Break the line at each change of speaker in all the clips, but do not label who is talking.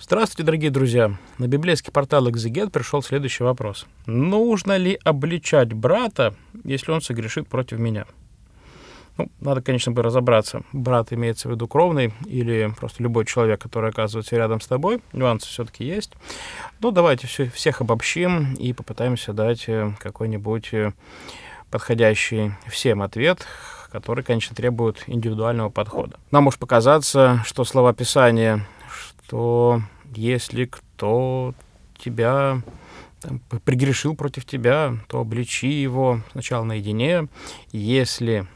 Здравствуйте, дорогие друзья. На библейский портал «Экзегет» пришел следующий вопрос. Нужно ли обличать брата, если он согрешит против меня? Ну, надо, конечно, бы разобраться. Брат имеется в виду кровный или просто любой человек, который оказывается рядом с тобой. Нюансы все-таки есть. Но ну, давайте все, всех обобщим и попытаемся дать э, какой-нибудь э, подходящий всем ответ, который, конечно, требует индивидуального подхода. Нам может показаться, что слова Писания что если кто тебя там, пригрешил против тебя, то обличи его сначала наедине. Если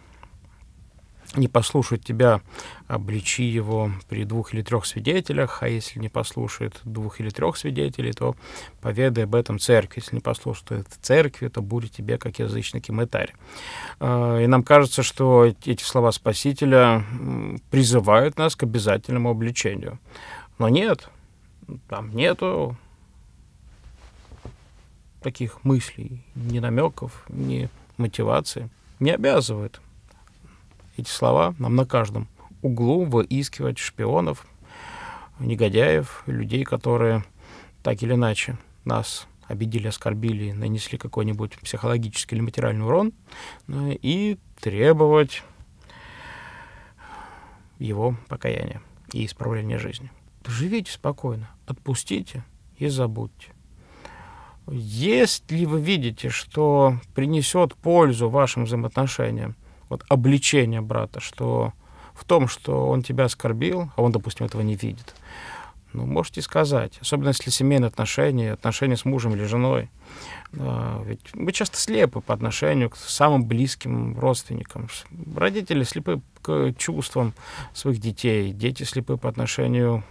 не послушает тебя, обличи а, его при двух или трех свидетелях, а если не послушает двух или трех свидетелей, то поведай об этом церкви. Если не послушает церкви, то будет тебе, как язычник и мытарь. А, и нам кажется, что эти слова Спасителя призывают нас к обязательному обличению. Но нет, там нету таких мыслей, ни намеков, ни мотивации. Не обязывает эти слова нам на каждом углу выискивать шпионов, негодяев, людей, которые так или иначе нас обидели, оскорбили, нанесли какой-нибудь психологический или материальный урон, ну и требовать его покаяния и исправления жизни. Живите спокойно, отпустите и забудьте. Если вы видите, что принесет пользу вашим взаимоотношениям вот обличение брата, что в том, что он тебя оскорбил, а он, допустим, этого не видит. Ну, можете сказать, особенно если семейные отношения, отношения с мужем или женой. А, ведь мы часто слепы по отношению к самым близким родственникам. Родители слепы к чувствам своих детей, дети слепы по отношению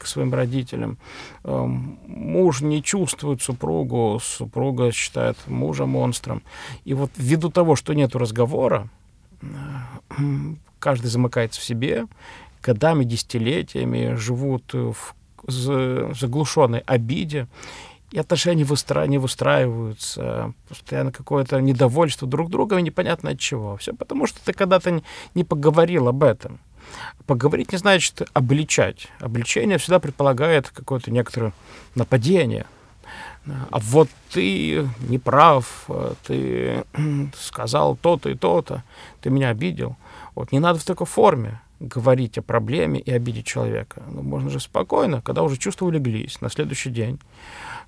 к своим родителям. Эм, муж не чувствует супругу, супруга считает мужа монстром. И вот ввиду того, что нет разговора, Э, каждый замыкается в себе, годами, десятилетиями живут в заглушенной обиде, и отношения не выстра... не выстраиваются, постоянно какое-то недовольство друг другом и непонятно от чего. Все потому, что ты когда-то не поговорил об этом. Поговорить не значит обличать. Обличение всегда предполагает какое-то некоторое нападение – а вот ты не прав, ты сказал то-то и то-то, ты меня обидел. Вот не надо в такой форме говорить о проблеме и обидеть человека. Ну, можно же спокойно, когда уже чувства улеглись, на следующий день,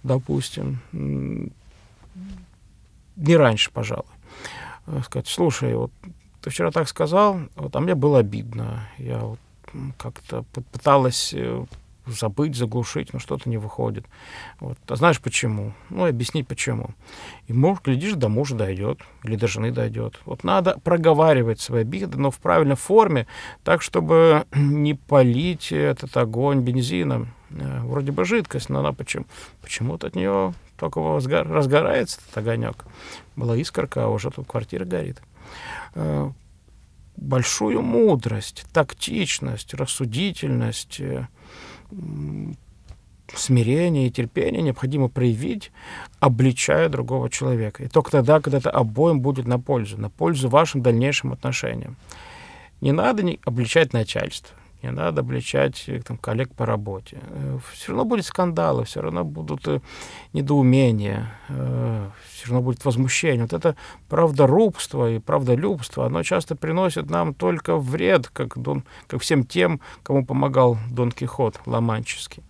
допустим, не раньше, пожалуй, э, сказать, слушай, вот ты вчера так сказал, вот, а мне было обидно. Я вот как-то пыталась э, забыть, заглушить, но что-то не выходит. Вот. А знаешь почему? Ну, объяснить почему. И, может, глядишь, до мужа дойдет, или до жены дойдет. Вот надо проговаривать свои обиды, но в правильной форме, так, чтобы не полить этот огонь бензином. Э, вроде бы жидкость, но она почему- почему-то от нее только возгор- разгорается этот огонек. Была искорка, а уже тут квартира горит э, большую мудрость, тактичность, рассудительность, э, смирение и терпение необходимо проявить, обличая другого человека. И только тогда, когда это обоим будет на пользу, на пользу вашим дальнейшим отношениям. Не надо не обличать начальство не надо обличать э, там, коллег по работе. Э, все равно будут скандалы, все равно будут недоумения, э, все равно будет возмущение. Вот это правдорубство и правдолюбство, оно часто приносит нам только вред, как, Дон, как всем тем, кому помогал Дон Кихот Ломанческий.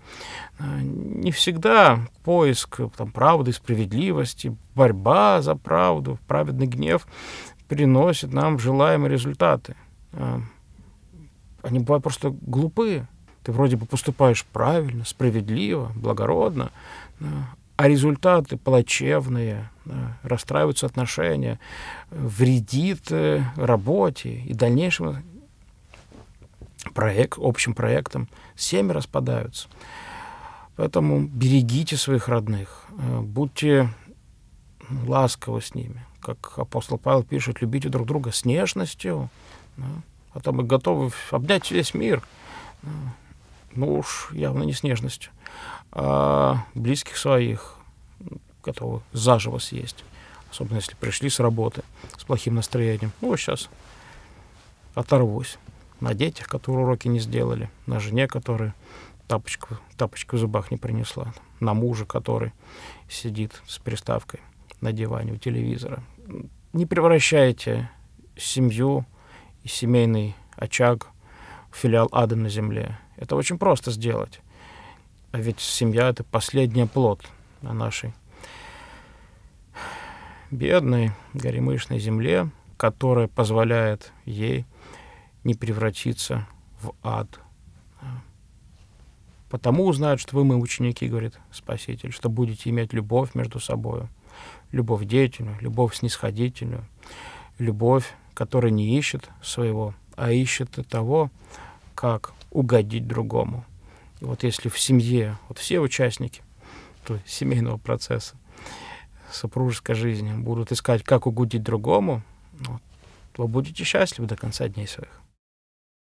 Не всегда поиск там, правды, справедливости, борьба за правду, праведный гнев приносит нам желаемые результаты они бывают просто глупые. Ты вроде бы поступаешь правильно, справедливо, благородно, а результаты плачевные, да, расстраиваются отношения, вредит э, работе и дальнейшему проект, общим проектам. Семьи распадаются. Поэтому берегите своих родных, э, будьте ну, ласковы с ними. Как апостол Павел пишет, любите друг друга с нежностью, да, а там и готовы обнять весь мир. Ну уж явно не с нежностью. А близких своих готовы заживо съесть. Особенно если пришли с работы с плохим настроением. Ну, сейчас оторвусь. На детях, которые уроки не сделали, на жене, которая тапочку, тапочку в зубах не принесла, на мужа, который сидит с приставкой на диване у телевизора. Не превращайте семью и семейный очаг, филиал ада на земле. Это очень просто сделать. А ведь семья — это последний плод на нашей бедной горемышной земле, которая позволяет ей не превратиться в ад. Потому узнают, что вы мои ученики, говорит Спаситель, что будете иметь любовь между собой, любовь деятельную, любовь снисходительную, любовь который не ищет своего, а ищет того, как угодить другому. И вот если в семье вот все участники то есть семейного процесса, супружеской жизни будут искать, как угодить другому, вот, ну, то вы будете счастливы до конца дней своих.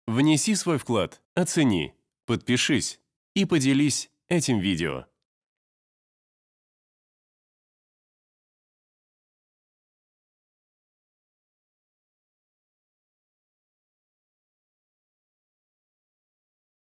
Внеси свой вклад, оцени, подпишись и поделись этим видео.